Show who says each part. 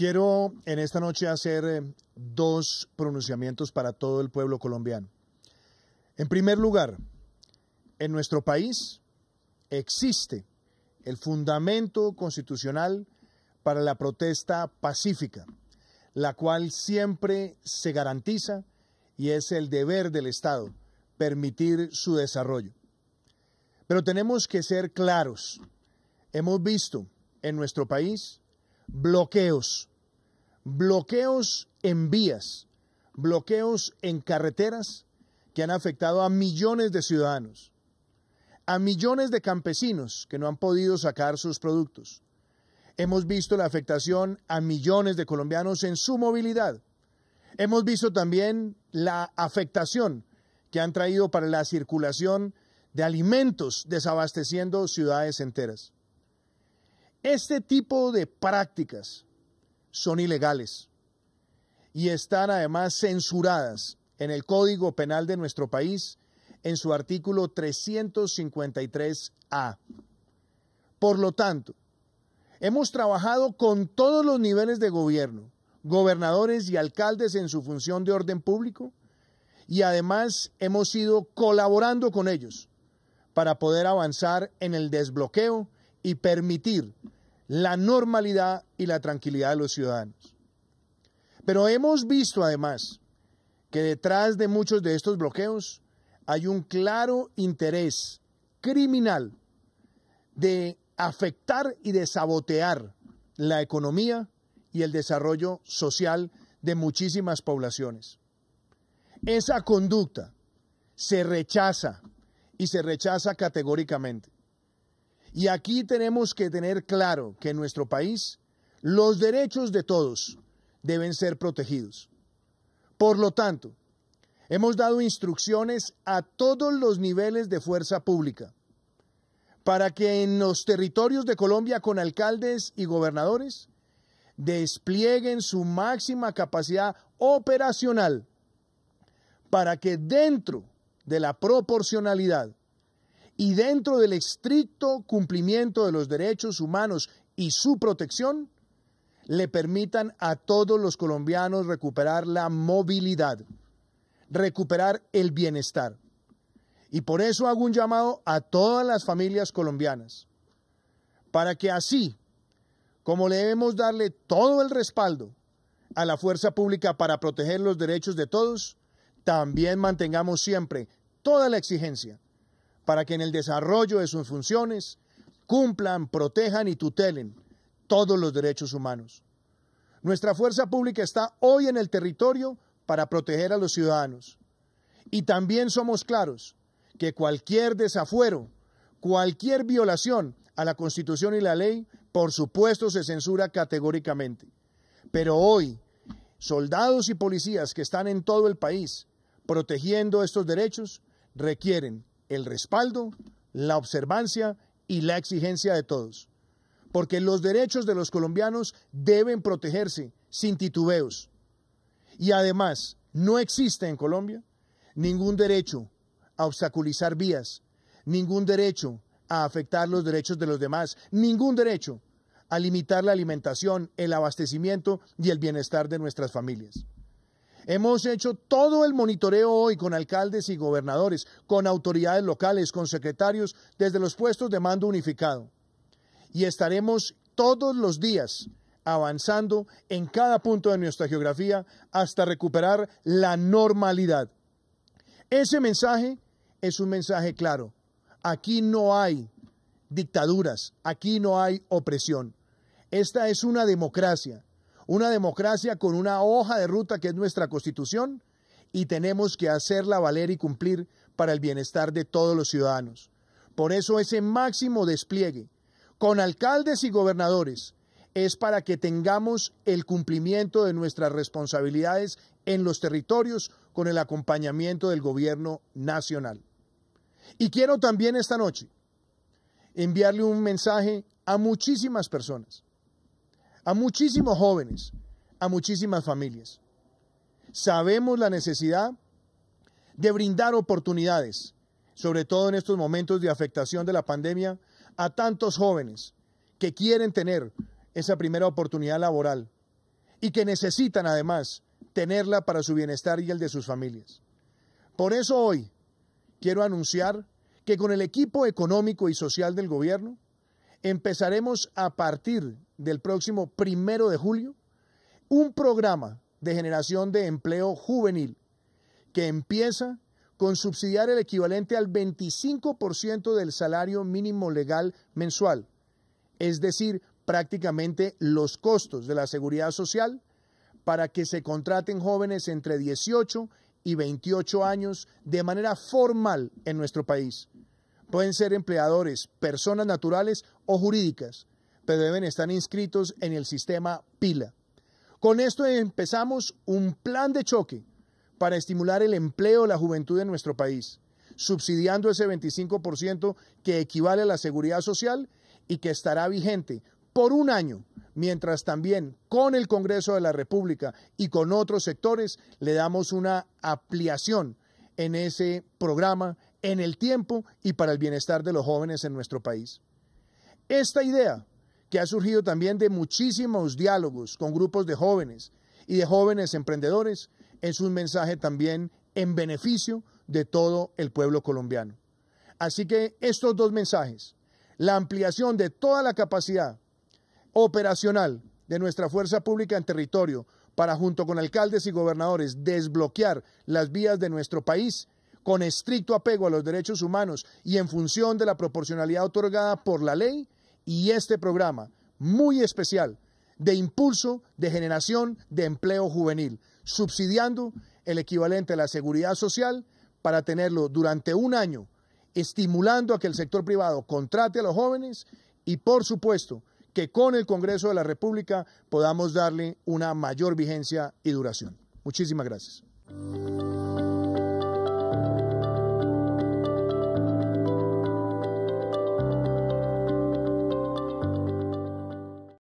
Speaker 1: Quiero en esta noche hacer eh, dos pronunciamientos para todo el pueblo colombiano. En primer lugar, en nuestro país existe el fundamento constitucional para la protesta pacífica, la cual siempre se garantiza y es el deber del Estado permitir su desarrollo. Pero tenemos que ser claros. Hemos visto en nuestro país bloqueos bloqueos en vías, bloqueos en carreteras que han afectado a millones de ciudadanos, a millones de campesinos que no han podido sacar sus productos. Hemos visto la afectación a millones de colombianos en su movilidad. Hemos visto también la afectación que han traído para la circulación de alimentos, desabasteciendo ciudades enteras. Este tipo de prácticas son ilegales y están además censuradas en el Código Penal de nuestro país en su artículo 353A. Por lo tanto, hemos trabajado con todos los niveles de gobierno, gobernadores y alcaldes en su función de orden público y además hemos ido colaborando con ellos para poder avanzar en el desbloqueo y permitir la normalidad y la tranquilidad de los ciudadanos. Pero hemos visto además que detrás de muchos de estos bloqueos hay un claro interés criminal de afectar y de sabotear la economía y el desarrollo social de muchísimas poblaciones. Esa conducta se rechaza y se rechaza categóricamente. Y aquí tenemos que tener claro que en nuestro país los derechos de todos deben ser protegidos. Por lo tanto, hemos dado instrucciones a todos los niveles de fuerza pública para que en los territorios de Colombia con alcaldes y gobernadores desplieguen su máxima capacidad operacional para que dentro de la proporcionalidad y dentro del estricto cumplimiento de los derechos humanos y su protección, le permitan a todos los colombianos recuperar la movilidad, recuperar el bienestar. Y por eso hago un llamado a todas las familias colombianas, para que así, como le debemos darle todo el respaldo a la fuerza pública para proteger los derechos de todos, también mantengamos siempre toda la exigencia para que en el desarrollo de sus funciones cumplan, protejan y tutelen todos los derechos humanos. Nuestra fuerza pública está hoy en el territorio para proteger a los ciudadanos. Y también somos claros que cualquier desafuero, cualquier violación a la Constitución y la ley, por supuesto, se censura categóricamente. Pero hoy, soldados y policías que están en todo el país protegiendo estos derechos requieren el respaldo, la observancia y la exigencia de todos. Porque los derechos de los colombianos deben protegerse sin titubeos. Y además, no existe en Colombia ningún derecho a obstaculizar vías, ningún derecho a afectar los derechos de los demás, ningún derecho a limitar la alimentación, el abastecimiento y el bienestar de nuestras familias. Hemos hecho todo el monitoreo hoy con alcaldes y gobernadores, con autoridades locales, con secretarios, desde los puestos de mando unificado. Y estaremos todos los días avanzando en cada punto de nuestra geografía hasta recuperar la normalidad. Ese mensaje es un mensaje claro. Aquí no hay dictaduras, aquí no hay opresión. Esta es una democracia una democracia con una hoja de ruta que es nuestra constitución y tenemos que hacerla valer y cumplir para el bienestar de todos los ciudadanos. Por eso ese máximo despliegue con alcaldes y gobernadores es para que tengamos el cumplimiento de nuestras responsabilidades en los territorios con el acompañamiento del gobierno nacional. Y quiero también esta noche enviarle un mensaje a muchísimas personas a muchísimos jóvenes, a muchísimas familias. Sabemos la necesidad de brindar oportunidades, sobre todo en estos momentos de afectación de la pandemia, a tantos jóvenes que quieren tener esa primera oportunidad laboral y que necesitan además tenerla para su bienestar y el de sus familias. Por eso hoy quiero anunciar que con el equipo económico y social del gobierno empezaremos a partir del próximo primero de julio un programa de generación de empleo juvenil que empieza con subsidiar el equivalente al 25% del salario mínimo legal mensual, es decir, prácticamente los costos de la seguridad social para que se contraten jóvenes entre 18 y 28 años de manera formal en nuestro país. Pueden ser empleadores, personas naturales o jurídicas, pero deben estar inscritos en el sistema PILA. Con esto empezamos un plan de choque para estimular el empleo de la juventud en nuestro país, subsidiando ese 25% que equivale a la seguridad social y que estará vigente por un año, mientras también con el Congreso de la República y con otros sectores le damos una ampliación en ese programa, en el tiempo y para el bienestar de los jóvenes en nuestro país. Esta idea, que ha surgido también de muchísimos diálogos con grupos de jóvenes y de jóvenes emprendedores, es un mensaje también en beneficio de todo el pueblo colombiano. Así que estos dos mensajes, la ampliación de toda la capacidad operacional de nuestra fuerza pública en territorio para junto con alcaldes y gobernadores desbloquear las vías de nuestro país con estricto apego a los derechos humanos y en función de la proporcionalidad otorgada por la ley y este programa muy especial de impulso de generación de empleo juvenil, subsidiando el equivalente a la seguridad social para tenerlo durante un año, estimulando a que el sector privado contrate a los jóvenes y, por supuesto, que con el Congreso de la República podamos darle una mayor vigencia y duración. Muchísimas gracias.